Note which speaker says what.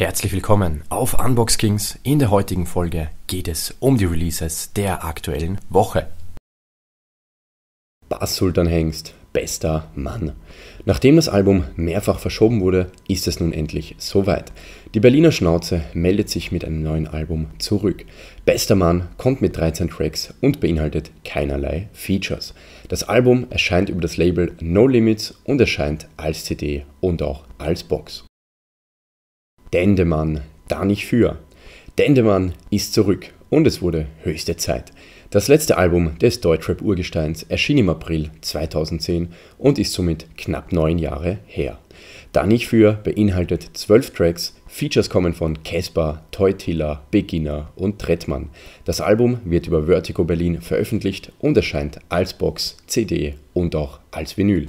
Speaker 1: Herzlich willkommen auf Unbox Kings. In der heutigen Folge geht es um die Releases der aktuellen Woche. Bass Sultan Hengst, bester Mann. Nachdem das Album mehrfach verschoben wurde, ist es nun endlich soweit. Die Berliner Schnauze meldet sich mit einem neuen Album zurück. Bester Mann kommt mit 13 Tracks und beinhaltet keinerlei Features. Das Album erscheint über das Label No Limits und erscheint als CD und auch als Box. Dendemann da nicht für. Dendemann ist zurück und es wurde höchste Zeit. Das letzte Album des Deutschrap-Urgesteins erschien im April 2010 und ist somit knapp neun Jahre her. Da nicht für beinhaltet zwölf Tracks, Features kommen von Caspar, Teutila, Beginner und Trettmann. Das Album wird über Vertigo Berlin veröffentlicht und erscheint als Box, CD und auch als Vinyl.